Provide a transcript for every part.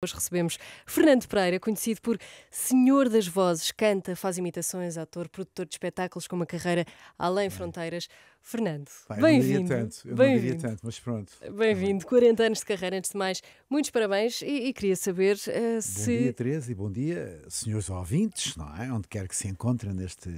Hoje recebemos Fernando Pereira, conhecido por Senhor das Vozes, canta, faz imitações, ator, produtor de espetáculos com uma carreira além hum. fronteiras. Fernando, bem-vindo. Eu bem não diria tanto, mas pronto. Bem-vindo, 40 anos de carreira, antes de mais, muitos parabéns e, e queria saber uh, eh, bom se. Bom dia, Teresa, e bom dia, senhores ouvintes, não é? Onde quer que se encontrem neste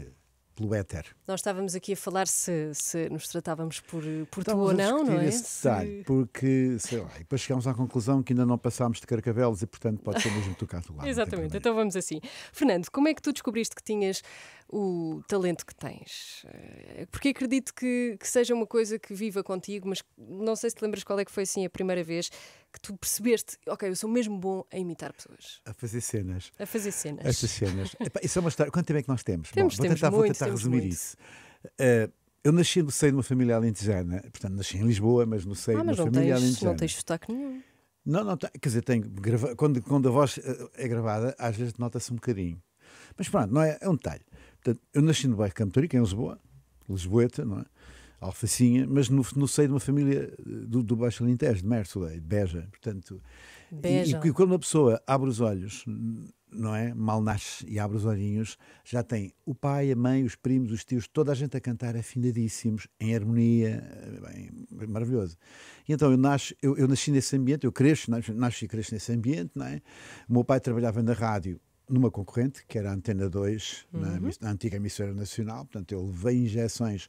pelo éter. Nós estávamos aqui a falar se, se nos tratávamos por, por tu ou não, não é? Esse detalhe, porque, sei lá, depois chegámos à conclusão que ainda não passámos de carcavelos e, portanto, pode ser mesmo tocar do lado. Exatamente, então vamos assim. Fernando, como é que tu descobriste que tinhas o talento que tens? Eh, porque acredito que, que seja uma coisa que viva contigo, mas não sei se te lembras qual é que foi assim a primeira vez que tu percebeste, ok, eu sou mesmo bom a imitar pessoas. A fazer cenas. A fazer cenas. Estas cenas. Epá, isso é uma história. Quanto tempo é que nós temos? temos bom, vou tentar, muito, vou tentar resumir muito. isso. Uh, eu nasci no seio de uma família alentejana, portanto, nasci em Lisboa, mas no seio ah, de uma família tens, alentejana. Não tens sotaque nenhum. Não, não, quer dizer, tenho, quando, quando a voz eh, é gravada, às vezes nota-se um bocadinho. Mas pronto, não é, é um detalhe. Portanto, eu nasci no bairro Campo Torico, é em Lisboa, Lisboeta, não é? Alfacinha, mas no, no seio de uma família eh, do, do Baixo Alentejo, de Mértola, de Beja. Portanto, Beja. E, e, quando uma pessoa abre os olhos, não é? Mal nasce e abre os olhinhos, já tem o pai, a mãe, os primos, os tios, toda a gente a cantar afinadíssimos, em harmonia, eh, bem, maravilhoso. E então eu, nasci, eu, eu nasci nesse ambiente, eu cresço, nasci, nasci e cresço nesse ambiente, não é? O meu pai trabalhava na rádio numa concorrente, que era a Antena 2, uhum. na, na, antiga emissora nacional. Portanto, eu levei injeções,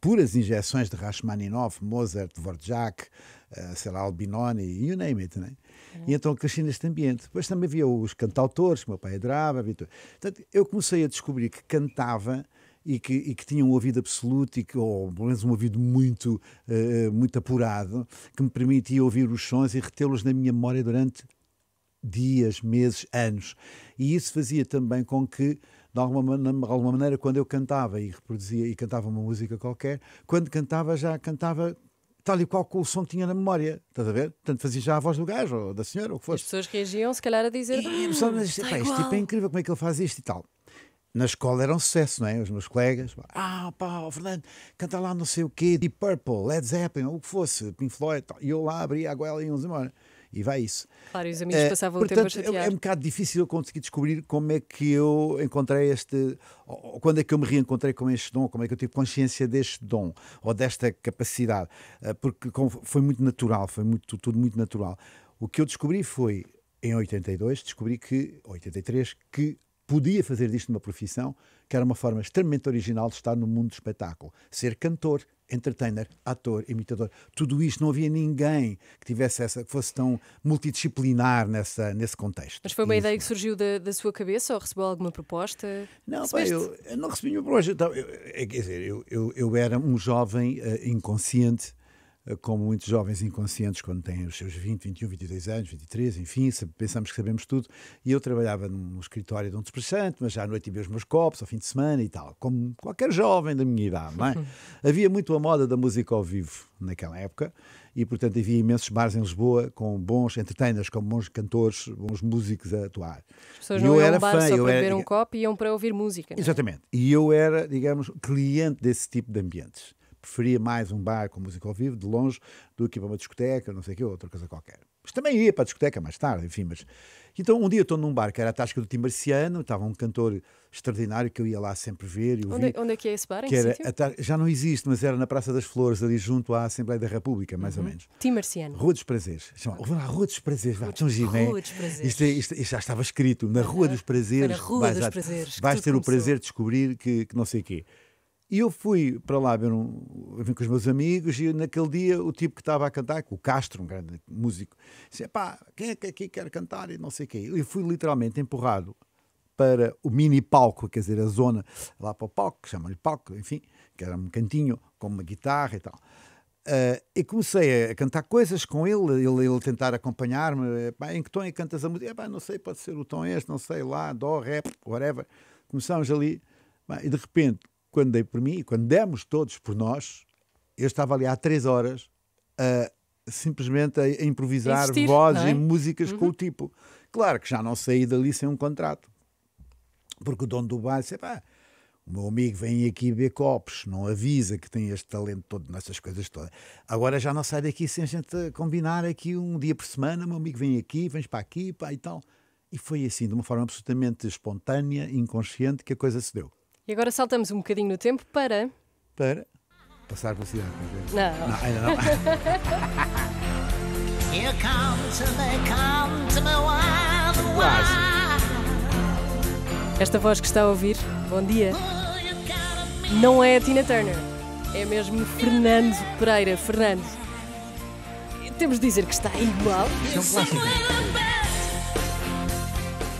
puras injeções de Rachmaninoff, Mozart, Dvorak, uh, eh, sei lá, Albinoni, you name it, né? Uhum. E então cresci neste ambiente. Depois também havia os cantautores, que meu pai adorava. Havia tudo. Portanto, eu comecei a descobrir que cantava e que, e que tinha um ouvido absoluto, e que, ou pelo menos um ouvido muito, uh, muito apurado, que me permitia ouvir os sons e retê-los na minha memória durante dias, meses, anos. E isso fazia também com que, de alguma, de alguma maneira, quando eu cantava e reproduzia e cantava uma música qualquer, quando cantava já cantava tal e qual que o som tinha na memória, estás a ver? Portanto, fazia já a voz do gajo, ou da senhora, ou o que fosse. As pessoas reagiam, se calhar, a dizer... E, pessoal, mas, ah, este tipo é incrível, como é que ele faz isto e tal. Na escola era um sucesso, não é? Os meus colegas, ah, pá, o Fernando, canta lá não sei o quê, Deep Purple, Led Zeppelin, ou o que fosse, Pink Floyd, e eu lá abria a goela e íamos embora e vai isso. Claro, os amigos eh, passavam uh, portanto, o tempo a é, é chatear. É um bocado difícil eu conseguir descobrir como é que eu encontrei este, ou, quando é que eu me reencontrei com este dom, como é que eu tive consciência deste dom ou desta capacidade, uh, porque com, foi muito natural, foi muito, tudo muito natural. O que eu descobri foi, em 82, descobri que, 83, que podia fazer disto uma profissão, que era uma forma extremamente original de estar no mundo do espetáculo. Ser cantor, entertainer, ator, imitador, tudo isto não havia ninguém que tivesse essa, que fosse tão multidisciplinar nessa nesse contexto. Mas foi uma ideia que surgiu da, da, sua cabeça ou recebeu alguma proposta? Não, pá, eu, eu, não recebi nenhuma proposta. Então, eu, é, quer dizer, eu, eu, eu era um jovem uh, inconsciente eh, como muitos jovens inconscientes quando têm os seus 20, 21, 22 anos, 23, enfim, pensamos que sabemos tudo. E eu trabalhava num escritório de um despachante, mas já à noite bebia os meus copos, ao fim de semana e tal, como qualquer jovem da minha idade, não é? havia muito a moda da música ao vivo naquela época e, portanto, havia imensos bares em Lisboa com bons entertainers, com bons cantores, bons músicos a atuar. As pessoas e não eu iam era bar fã, só para eu beber era... um copo e iam para ouvir música. É? Exatamente. É? E eu era, digamos, cliente desse tipo de ambientes preferia mais um bar com música ao vivo, de longe, do que ir para uma discoteca, não sei o que, outra coisa qualquer. Mas também ia para a discoteca mais tarde, enfim, mas... Então, um dia estou num bar que era a Tasca do Timarciano, estava um cantor extraordinário que eu ia lá sempre ver e ouvir. Onde, é onde é que é esse bar, em que era ta... Já não existe, mas era na Praça das Flores, ali junto à Assembleia da República, mais uhum. ou menos. Timarciano. Rua dos Prazeres. Chama... Okay. Lá, ah, Rua dos Prazeres, lá, Tão Giro, né? Rua dos Prazeres. Isto, é, isto, isto, já estava escrito, na Rua uhum. dos Prazeres. Na Rua vais, dos Prazeres. Vais ter o prazer de descobrir que, que não sei o quê. E eu fui para lá ver um, vim com os meus amigos e naquele dia o tipo que estava a cantar, o Castro, um grande músico, disse: pá, quem é que aqui quer cantar? E não sei o quê. E fui literalmente empurrado para o mini palco, quer dizer, a zona lá para o palco, que chamam-lhe palco, enfim, que era um cantinho com uma guitarra e tal. Uh, e comecei a cantar coisas com ele, ele, ele tentar acompanhar-me. Em que tom é que cantas a música? Pá, não sei, pode ser o tom este, não sei lá, dó, rap, whatever. Começámos ali, pá, e de repente quando dei por mim e quando demos todos por nós, eu estava ali há três horas a, simplesmente a, improvisar Existir, vozes é? e músicas uhum. com o uhum. tipo. Claro que já não saí dali sem um contrato. Porque o dono do bar disse: pá, o meu amigo vem aqui ver copos, não avisa que tem este talento todo nessas coisas todas. Agora já não sai daqui sem a gente combinar aqui um dia por semana. Meu amigo vem aqui, vens para aqui, pá e tal. E foi assim, de uma forma absolutamente espontânea, inconsciente, que a coisa se deu. E agora saltamos um bocadinho no tempo para. Para. Passar velocidade. É não. Não, ainda não. Here comes, they come to my wild, Esta voz que está a ouvir, bom dia, não é a Tina Turner, é mesmo Fernando Pereira. Fernando, temos de dizer que está igual. é um clássico.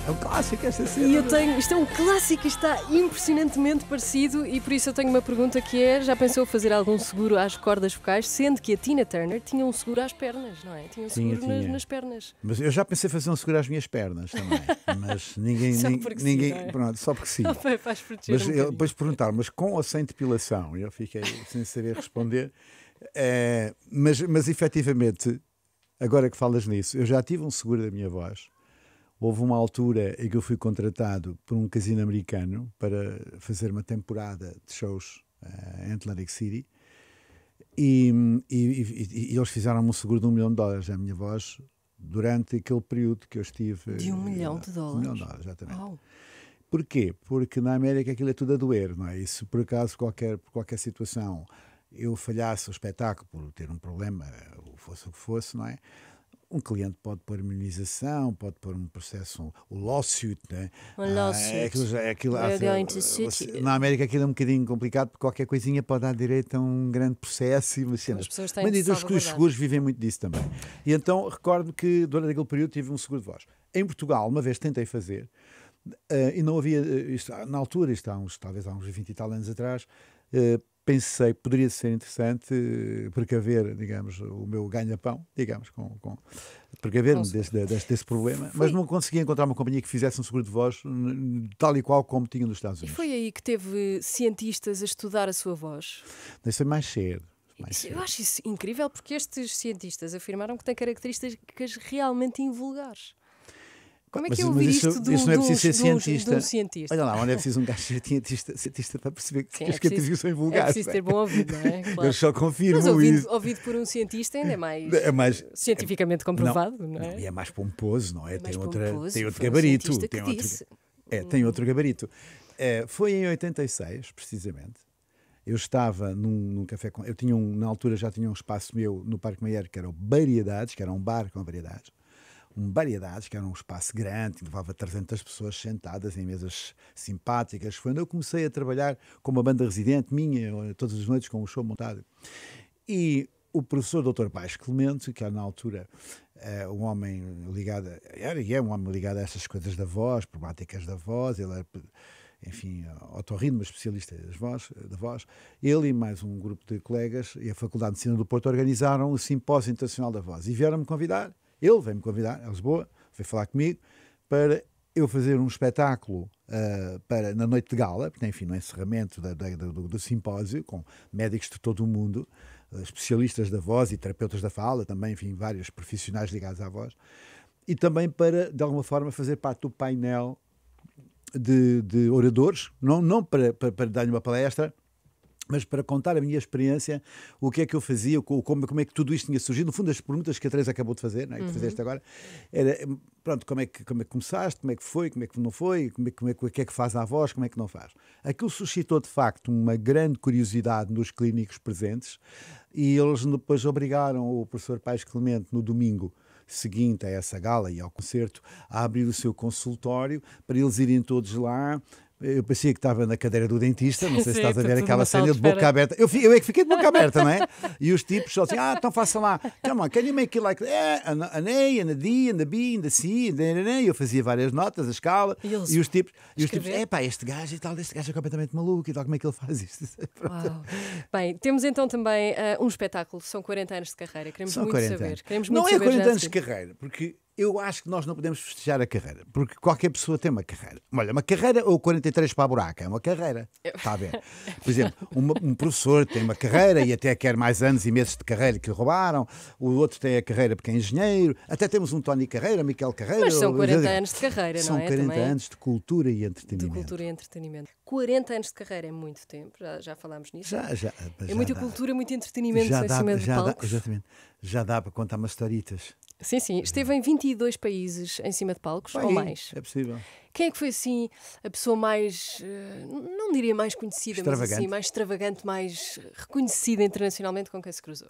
É um clássico esta cena. É e eu tenho, isto é um clássico, está impressionantemente parecido e por isso eu tenho uma pergunta que é, já pensou fazer algum seguro às cordas vocais, sendo que a Tina Turner tinha um seguro às pernas, não é? Tinha um seguro tinha, nas, tinha. nas, pernas. Mas eu já pensei fazer um seguro às minhas pernas também, mas ninguém, só porque ninguém, sim, é? pronto, só porque sim. Faz mas um eu, depois perguntar, mas com ou sem depilação? Eu fiquei sem saber responder. É, mas, mas efetivamente, agora que falas nisso, eu já tive um seguro da minha voz Houve uma altura em que eu fui contratado por um casino americano para fazer uma temporada de shows uh, em Atlantic City e, e, e, e eles fizeram-me um seguro de um milhão de dólares à é minha voz durante aquele período que eu estive. De um milhão de eh, dólares? Um milhão de dólares, exatamente. Oh. Porquê? Porque na América aquilo é tudo a doer, não é? E se por acaso qualquer, por qualquer situação eu falhasse o espetáculo por ter um problema, ou fosse o que fosse, não é? um cliente pode pôr imunização, pode pôr um processo, um, o lawsuit, né? O ah, é lawsuit. É aquilo, aquilo, ah, assim, na América aquilo é um bocadinho complicado porque qualquer coisinha pode dar direito a um grande processo e assim cena. pessoas têm Mas de os, os seguros vivem muito disso também. E então recordo que durante aquele período tive um seguro de voz. Em Portugal, uma vez tentei fazer uh, e não havia, isto, na altura, isto há uns, talvez há uns 20 e tal anos atrás, uh, pensei que poderia ser interessante eh, precaver, digamos, o meu ganha-pão, digamos, com, com precaver-me desse, desse, desse, problema, foi. mas não consegui encontrar uma companhia que fizesse um seguro de voz tal e qual como tinha nos Estados Unidos. E foi aí que teve cientistas a estudar a sua voz? Isso foi mais cedo. eu acho isso incrível porque estes cientistas afirmaram que tem características realmente invulgares. Como é que é mas, eu ouvi isto isso, do, isso não é preciso dos, ser cientista. Dos, um cientista. Olha lá, onde é preciso um gajo ser cientista, cientista para perceber que, os que é as são é vulgares. É preciso ter bom ouvido, não é? Claro. Eu só confirmo mas ouvido, isso. ouvido por um cientista ainda é mais, é mais cientificamente comprovado, não, não é? E é mais pomposo, não é? é tem, outra, tem outro gabarito. Um tem, outro, disse. é, tem hum. outro gabarito. É, foi em 86, precisamente. Eu estava num, num café com. Eu tinha um, na altura já tinha um espaço meu no Parque Maier, que era o Variedades, que era um bar com variedades um variedades, que era um espaço grande, que levava 300 pessoas sentadas em mesas simpáticas. Foi onde eu comecei a trabalhar com uma banda residente minha, eh, todas as noites com um show montado. E o professor Dr. Baixo Clemente, que era na altura eh, um homem ligado, a, era e é um homem ligado a essas coisas da voz, problemáticas da voz, ele era, enfim, otorrino, mas especialista das voz, da voz, ele e mais um grupo de colegas e a Faculdade de Medicina do Porto organizaram o Simpósio Internacional da Voz e vieram-me convidar ele veio-me convidar a Lisboa, veio falar comigo, para eu fazer um espetáculo uh, para, na noite de gala, porque, enfim, no encerramento da, da, do, do, simpósio, com médicos de todo o mundo, uh, especialistas da voz e terapeutas da fala, também, enfim, vários profissionais ligados à voz, e também para, de alguma forma, fazer parte do painel de, de oradores, não, não para, para, para dar-lhe uma palestra, mas para contar a minha experiência, o que é que eu fazia, como, como é que tudo isto tinha surgido, no fundo as perguntas que a Teresa acabou de fazer, não é? que uhum. fizeste agora, era, pronto, como é, que, como é que começaste, como é que foi, como é que não foi, como é, como é, o que é que faz a voz, como é que não faz. Aquilo suscitou, de facto, uma grande curiosidade nos clínicos presentes e eles depois obrigaram o professor Paes Clemente, no domingo, seguinte a essa gala e ao concerto, a abrir o seu consultório para eles irem todos lá eu parecia que estava na cadeira do dentista, não sei Sim, se estás a ver aquela cena de boca aberta. Eu, eu é que fiquei de boca aberta, não é? E os tipos só assim, ah, então faça lá, come on, can you make it like that? Yeah, é, an A, an D, an B, an C, and eu fazia várias notas, a escala, e, e os tipos, e os tipos, é pá, este gajo e tal, este gajo é completamente maluco e tal, como é que ele faz isto? Bem, temos então também uh, um espetáculo, são 40 anos de carreira, queremos são muito saber. Queremos muito não é saber é 40 anos de carreira, porque eu acho que nós não podemos festejar a carreira, porque qualquer pessoa tem uma carreira. Olha, uma carreira ou 43 para a buraca, é uma carreira. Está a ver? Por exemplo, um professor tem uma carreira e até quer mais anos e meses de carreira que lhe roubaram, o outro tem a carreira porque é engenheiro, até temos um Tony Carreira, Miquel Carreira. Mas são 40 ou... anos de carreira, são não é? São 40 Também... anos de cultura e entretenimento. De cultura e entretenimento. 40 anos de carreira é muito tempo, já, já falámos nisso. Já, já. É já muita dá. cultura, muito entretenimento já em dá, cima já de Dá, exatamente já dá para contar umas historitas. Sim, sim. Esteve em 22 países em cima de palcos, Bem, ou mais. É possível. Quem é que foi assim a pessoa mais, eh, não diria mais conhecida, mas assim, mais extravagante, mais reconhecida internacionalmente com quem se cruzou?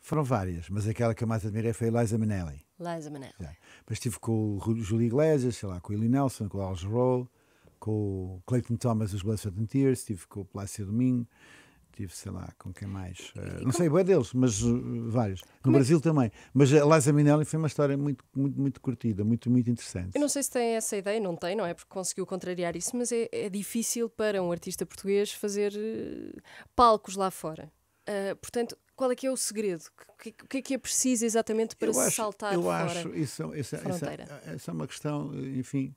Foram várias, mas aquela que eu mais admirei foi Liza Minnelli. Liza Minnelli. Mas estive com o Júlio Iglesias, sei lá, com o Eli Nelson, com o Al Jarreau, com o Clayton Thomas, os Blessed and Tears, estive com o Plácido Domingo tive, sei lá, com quem mais. Uh, não sei, boa deles, mas uh, vários. No é? Brasil também. Mas a Liza Minelli foi uma história muito, muito, muito curtida, muito, muito interessante. Eu não sei se tem essa ideia, não tem, não é? Porque conseguiu contrariar isso, mas é, é difícil para um artista português fazer uh, palcos lá fora. portanto, qual é que é o segredo? O que, que, é que é preciso exatamente para se saltar eu fora? Eu acho, isso, é isso, é, Isso, é, isso é uma questão, enfim,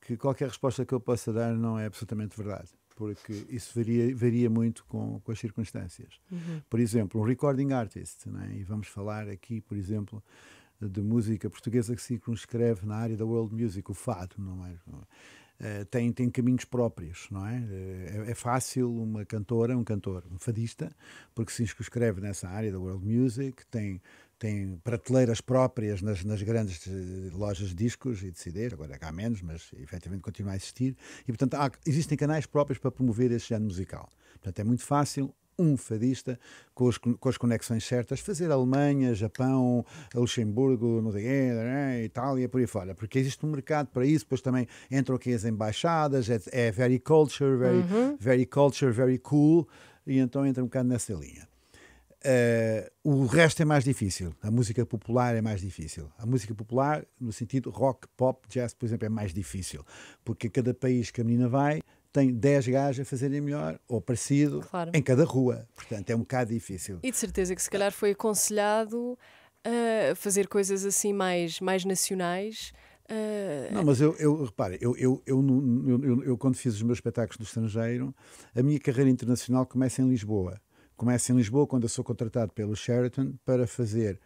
que qualquer resposta que eu possa dar não é absolutamente verdade porque isso varia, varia muito com, com as circunstâncias. Uhum. Por exemplo, um recording artist, é? e vamos falar aqui, por exemplo, de música portuguesa que se circunscreve na área da world music, o fado, não é? Eh, tem, tem caminhos próprios, não é? Eh, é? é? fácil uma cantora, um cantor, um fadista, porque se inscreve nessa área da world music, tem tem prateleiras próprias nas, nas grandes eh, lojas de discos e de CDs, agora há é menos, mas efetivamente continua a existir. E, portanto, há, existem canais próprios para promover este género musical. Portanto, é muito fácil um fadista com, os, com as conexões certas, fazer Alemanha, Japão, Luxemburgo, não sei, é? Itália, por aí fora, porque existe um mercado para isso, depois também entram aqui as embaixadas, é, é very culture, very, uhum. very culture, very cool, e então entra um bocado nessa linha. Uh, o resto é mais difícil. A música popular é mais difícil. A música popular, no sentido rock, pop, jazz, por exemplo, é mais difícil. Porque cada país que a menina vai tem 10 gajos a fazerem melhor ou parecido claro. em cada rua. Portanto, é um bocado difícil. E de certeza que se calhar foi aconselhado a fazer coisas assim mais, mais nacionais. Uh... Não, mas eu, eu repare, eu eu, eu, eu, eu, quando fiz os meus espetáculos no estrangeiro, a minha carreira internacional começa em Lisboa Começo em Lisboa, quando eu sou contratado pelo Sheraton para fazer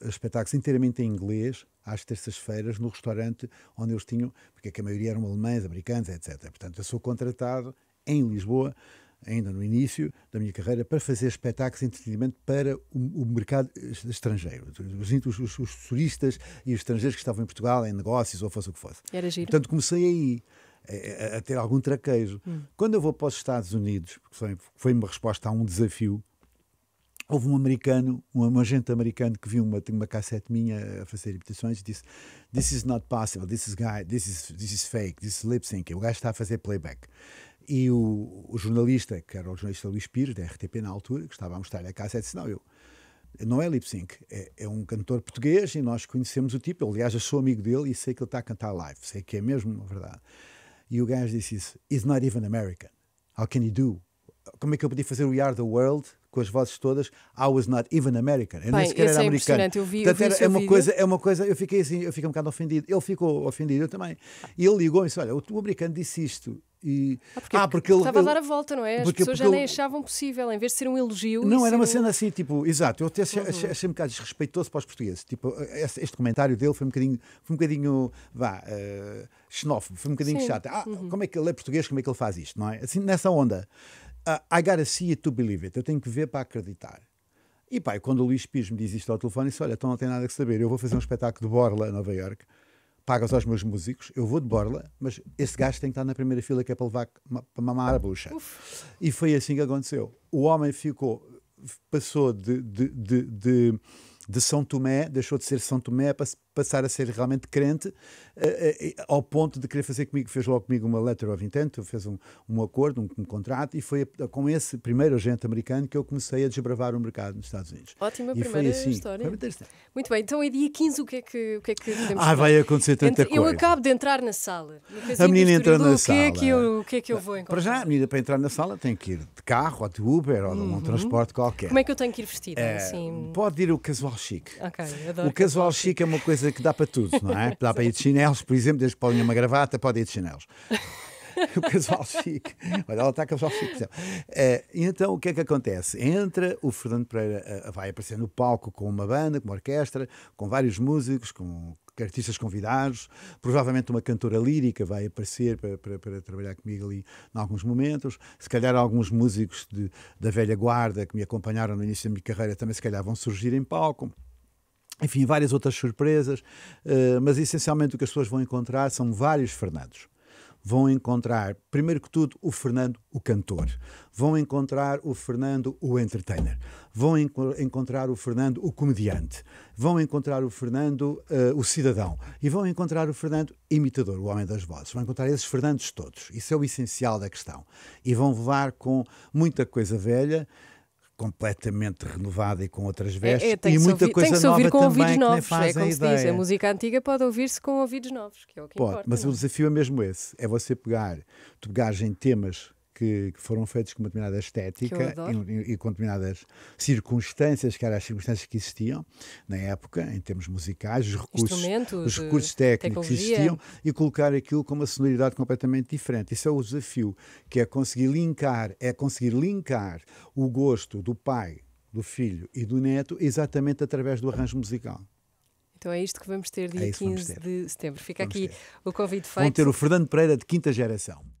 espetáculos inteiramente em inglês, às terças-feiras, no restaurante onde eles tinham, porque é a maioria eram alemães, americanos, etc. Portanto, eu sou contratado em Lisboa, ainda no início da minha carreira, para fazer espetáculos de entretenimento para o, o mercado estrangeiro. Os, os, os, turistas e os estrangeiros que estavam em Portugal, em negócios, ou fosse o que fosse. Era giro. Portanto, comecei aí a, a ter algum traquejo. Hum. Quando eu vou para os Estados Unidos, porque foi uma resposta a um desafio, houve um americano, um agente americano que viu uma, uma cassete minha a fazer imitações e disse This is not possible, this is, guy, this is, this is fake, this is lip sync. O gajo está a fazer playback. E o, o, jornalista, que era o jornalista Luís Pires, da RTP na altura, que estava a mostrar a cassete, disse, não, eu, não é lip sync, é, é, um cantor português e nós conhecemos o tipo, eu, aliás, eu sou amigo dele e sei que ele está a cantar live, sei que é mesmo, na verdade. E o gajo disse isso: It's not even American. How can you do? Como é que eu podia fazer We Are the World com as vozes todas, I was not even American. Eu Bem, nem sequer era é americano. Eu vi, Portanto, eu vi é uma coisa, é uma coisa, eu fiquei assim, eu fiquei um bocado ofendido. Ele ficou ofendido, eu também. E ele ligou e disse: Olha, o, americano disse isto. E... Ah, porque, ah, porque ele estava ele, a dar a volta, não é? As porque, pessoas porque já ele... nem achavam possível, em vez de ser um elogio. Não, era uma um... cena assim, tipo, exato. Eu até achei, uhum. achei, achei um bocado desrespeitoso para os portugueses. Tipo, este, este comentário dele foi um bocadinho, foi um bocadinho vá, uh, xenófobo, foi um bocadinho Sim. chato. Ah, uhum. como é que ele é português, como é que ele faz isto, não é? Assim, nessa onda uh, I gotta see it to believe it. Eu tenho que ver para acreditar. E pai, quando o Luís Pires me diz isto ao telefone, disse: Olha, então não tem nada que saber, eu vou fazer um espetáculo de Borla, em Nova York. Pagas aos meus músicos, eu vou de Borla, mas esse gajo tem que estar na primeira fila que é para levar para mamar a bucha. Uf. E foi assim que aconteceu. O homem ficou, passou de, de, de, de, de São Tomé, deixou de ser São Tomé, passar a ser realmente crente, eh, eh, ao ponto de querer fazer comigo, fez logo comigo uma letter of intent, fez um, um acordo, um, um contrato, e foi com esse primeiro agente americano que eu comecei a desbravar o mercado nos Estados Unidos. Ótima e primeira assim, história. Muito bem, então é dia 15, o que é que, o que, é que podemos Ah, vai acontecer tanta coisa. Eu acabo de entrar na sala. A menina entra na o sala. Que é que eu, o que é que eu vou encontrar? Para já, a menina para entrar na sala tem que ir de carro, ou de Uber, ou de um uhum. transporte qualquer. Como é que eu tenho que ir vestida? É, assim? Pode ir o casual chic. adoro. o casual, casual chic é uma coisa coisa que dá para tudo, não é? Dá para ir de chinelos, por exemplo, desde que podem uma gravata, podem ir de chinelos. o casal chique. Olha, ela está com o casal chique. Uh, então, o que é que acontece? Entra, o Fernando Pereira uh, vai aparecer no palco com uma banda, com uma orquestra, com vários músicos, com artistas convidados, provavelmente uma cantora lírica vai aparecer para, para, para, trabalhar comigo ali em alguns momentos, se calhar alguns músicos de, da velha guarda que me acompanharam no início da minha carreira também se calhar vão surgir em palco enfim, várias outras surpresas, eh, mas essencialmente o que as pessoas vão encontrar são vários Fernandos. Vão encontrar, primeiro que tudo, o Fernando, o cantor. Vão encontrar o Fernando, o entertainer. Vão enco encontrar o Fernando, o comediante. Vão encontrar o Fernando, uh, o cidadão. E vão encontrar o Fernando, imitador, o homem das vozes. Vão encontrar esses Fernandos todos. Isso é o essencial da questão. E vão levar com muita coisa velha completamente renovada e com outras é, vestes. É, é, e muita ouvir, coisa tem que se ouvir com ouvidos novos, é como se diz, a música antiga pode ouvir-se com ouvidos novos, que é o que pode, importa. Mas não? o é? desafio é mesmo esse, é você pegar, tu pegares em temas que, que foram feitos com uma determinada estética e, e, com determinadas circunstâncias, que eram as circunstâncias que existiam na época, em termos musicais, os recursos, os recursos técnicos que existiam, e colocar aquilo com uma sonoridade completamente diferente. Isso é o desafio, que é conseguir linkar, é conseguir linkar o gosto do pai, do filho e do neto exatamente através do arranjo musical. Então é isto que vamos ter é dia é 15 ter. de setembro. Fica vamos aqui ter. o convite feito. Vão ter o Fernando Pereira de quinta geração.